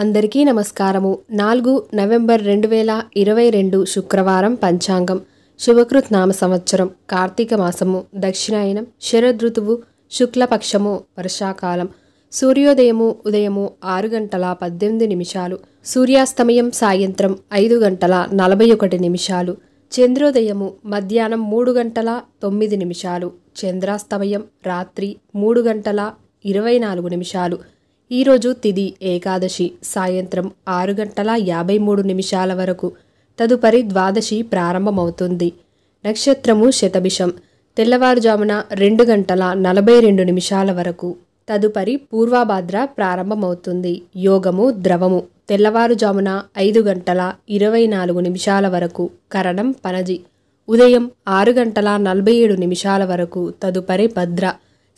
అందరికీ నమస్కారము నాలుగు నవంబర్ రెండు వేల ఇరవై రెండు శుక్రవారం పంచాంగం శుభకృత్ నామ సంవత్సరం కార్తీక మాసము దక్షిణాయనం శరదృతువు శుక్లపక్షము వర్షాకాలం సూర్యోదయము ఉదయము ఆరు గంటల పద్దెనిమిది నిమిషాలు సూర్యాస్తమయం సాయంత్రం ఐదు గంటల నలభై ఒకటి నిమిషాలు చంద్రోదయము మధ్యాహ్నం మూడు గంటల తొమ్మిది నిమిషాలు చంద్రాస్తమయం రాత్రి మూడు గంటల ఇరవై నాలుగు నిమిషాలు ఈరోజు తిది ఏకాదశి సాయంత్రం ఆరు గంటల యాభై మూడు నిమిషాల వరకు తదుపరి ద్వాదశి ప్రారంభమవుతుంది నక్షత్రము శతభిషం తెల్లవారుజామున రెండు గంటల నలభై రెండు నిమిషాల వరకు తదుపరి పూర్వాభాద్ర ప్రారంభమవుతుంది యోగము ద్రవము తెల్లవారుజామున ఐదు గంటల ఇరవై నాలుగు నిమిషాల వరకు కరణం పనజి ఉదయం ఆరు గంటల నలభై ఏడు నిమిషాల వరకు తదుపరి భద్ర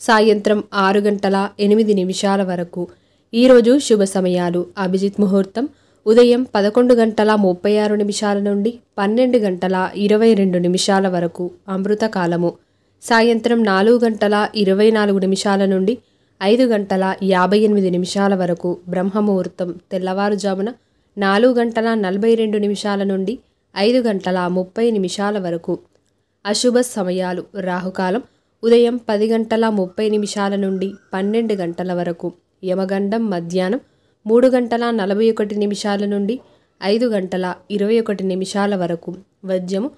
సాయంత్రం ఆరు గంటల ఎనిమిది నిమిషాల వరకు ఈరోజు శుభ సమయాలు అభిజిత్ ముహూర్తం ఉదయం పదకొండు గంటల ముప్పై ఆరు నిమిషాల నుండి పన్నెండు గంటల ఇరవై రెండు నిమిషాల వరకు అమృతకాలము సాయంత్రం నాలుగు గంటల ఇరవై నాలుగు నిమిషాల నుండి ఐదు గంటల యాభై ఎనిమిది నిమిషాల వరకు బ్రహ్మముహూర్తం తెల్లవారుజామున నాలుగు గంటల నలభై రెండు నిమిషాల నుండి ఐదు గంటల ముప్పై నిమిషాల వరకు అశుభ సమయాలు రాహుకాలం ఉదయం పది గంటల ముప్పై నిమిషాల నుండి పన్నెండు గంటల వరకు యమగండం మధ్యాహ్నం మూడు గంటల నలభై ఒకటి నిమిషాల నుండి ఐదు గంటల ఇరవై ఒకటి నిమిషాల వరకు వద్యము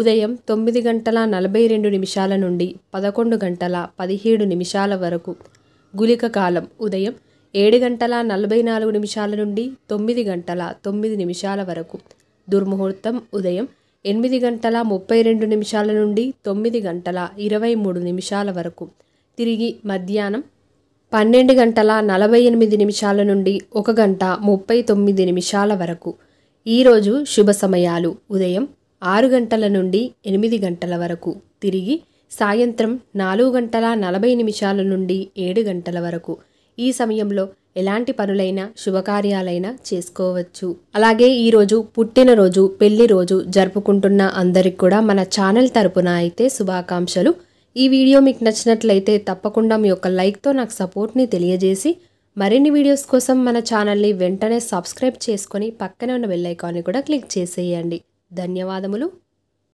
ఉదయం తొమ్మిది గంటల నలభై రెండు నిమిషాల నుండి పదకొండు గంటల పదిహేడు నిమిషాల వరకు గులిక కాలం ఉదయం ఏడు గంటల నలభై నాలుగు నిమిషాల నుండి తొమ్మిది గంటల తొమ్మిది నిమిషాల వరకు దుర్ముహూర్తం ఉదయం ఎనిమిది గంటల ముప్పై రెండు నిమిషాల నుండి తొమ్మిది గంటల ఇరవై మూడు నిమిషాల వరకు తిరిగి మధ్యాహ్నం పన్నెండు గంటల నలభై ఎనిమిది నిమిషాల నుండి ఒక గంట ముప్పై తొమ్మిది నిమిషాల వరకు ఈరోజు శుభ సమయాలు ఉదయం ఆరు గంటల నుండి ఎనిమిది గంటల వరకు తిరిగి సాయంత్రం నాలుగు గంటల నలభై నిమిషాల నుండి ఏడు గంటల వరకు ఈ సమయంలో ఎలాంటి పనులైనా శుభకార్యాలైనా చేసుకోవచ్చు అలాగే ఈరోజు పుట్టినరోజు పెళ్లి రోజు జరుపుకుంటున్న అందరికి కూడా మన ఛానల్ తరపున అయితే శుభాకాంక్షలు ఈ వీడియో మీకు నచ్చినట్లయితే తప్పకుండా మీ యొక్క లైక్తో నాకు సపోర్ట్ని తెలియజేసి మరిన్ని వీడియోస్ కోసం మన ఛానల్ని వెంటనే సబ్స్క్రైబ్ చేసుకొని పక్కనే ఉన్న వెల్లైకాన్ని ఐకాన్ని కూడా క్లిక్ చేసేయండి ధన్యవాదములు